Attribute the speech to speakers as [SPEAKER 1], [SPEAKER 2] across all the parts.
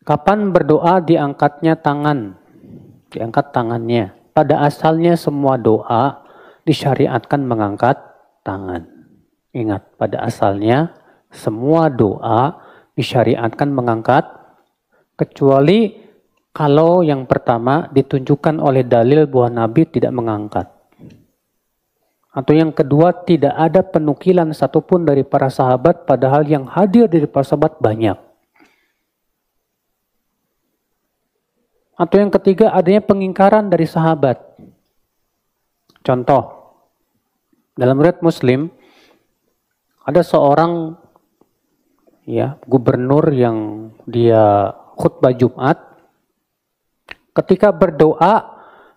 [SPEAKER 1] Kapan berdoa diangkatnya tangan? Diangkat tangannya. Pada asalnya semua doa disyariatkan mengangkat tangan. Ingat, pada asalnya semua doa disyariatkan mengangkat kecuali kalau yang pertama ditunjukkan oleh dalil bahwa Nabi tidak mengangkat. Atau yang kedua tidak ada penukilan satupun dari para sahabat padahal yang hadir dari para sahabat banyak. Atau yang ketiga adanya pengingkaran dari sahabat. Contoh, dalam red Muslim ada seorang ya gubernur yang dia khutbah Jumat ketika berdoa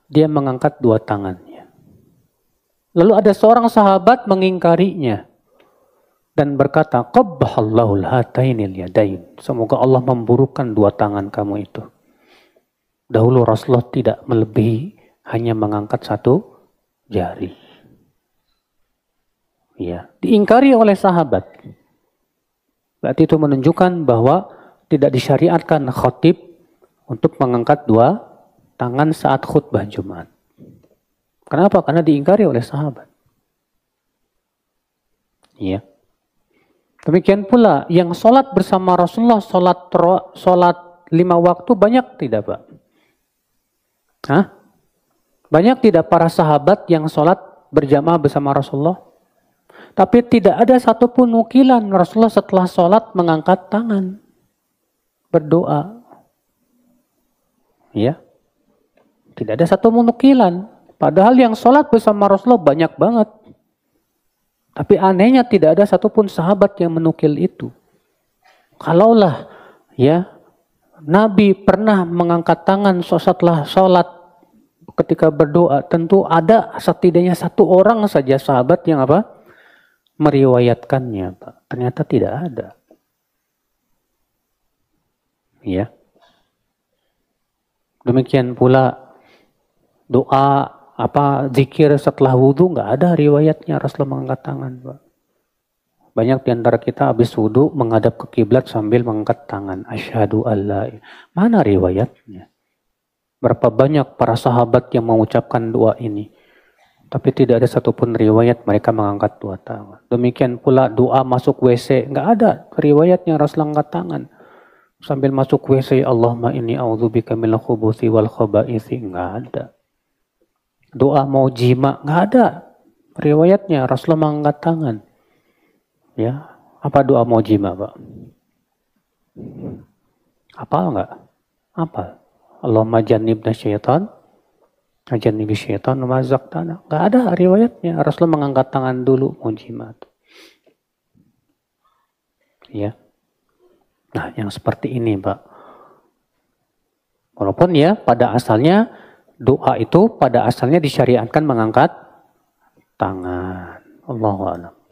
[SPEAKER 1] dia mengangkat dua tangannya. Lalu ada seorang sahabat mengingkarinya dan berkata, "Qabbahallahul hatainil yadain." Semoga Allah memburukkan dua tangan kamu itu dahulu Rasulullah tidak melebihi hanya mengangkat satu jari. Ya, diingkari oleh sahabat. Berarti itu menunjukkan bahwa tidak disyariatkan khotib untuk mengangkat dua tangan saat khutbah Jumat. Kenapa? Karena diingkari oleh sahabat. Ya. Demikian pula yang sholat bersama Rasulullah, sholat, sholat lima waktu banyak tidak Pak? Hah? Banyak tidak para sahabat yang sholat berjamaah bersama Rasulullah? Tapi tidak ada satupun nukilan Rasulullah setelah sholat mengangkat tangan. Berdoa. Ya. Tidak ada satu nukilan. Padahal yang sholat bersama Rasulullah banyak banget. Tapi anehnya tidak ada satupun sahabat yang menukil itu. Kalaulah ya Nabi pernah mengangkat tangan setelah sholat ketika berdoa, tentu ada setidaknya satu orang saja sahabat yang apa? meriwayatkannya, Pak. Ternyata tidak ada. Ya. Demikian pula doa apa zikir setelah wudhu nggak ada riwayatnya Rasulullah mengangkat tangan, Pak. Banyak di kita habis wudhu menghadap ke kiblat sambil mengangkat tangan. Asyhadu alla. Mana riwayatnya? Berapa banyak para sahabat yang mengucapkan doa ini? Tapi tidak ada satupun riwayat mereka mengangkat dua tangan. Demikian pula doa masuk WC. Nggak ada riwayatnya Rasul angkat tangan. Sambil masuk WC, Allahumma ini a'udzubika minal khubuthi wal khaba'ithi. Nggak ada. Doa mau jima, nggak ada riwayatnya Rasulullah mengangkat tangan. Ya, apa doa mojima, Pak? Apa nggak? Apal. Allahumma jannibna syaitan, jannibna syaitan, mazak tanah. Enggak ada riwayatnya. Rasulullah mengangkat tangan dulu mojima. Ya. Nah, yang seperti ini, Pak. Walaupun ya pada asalnya doa itu pada asalnya disyariatkan mengangkat tangan. Allahu a'lam.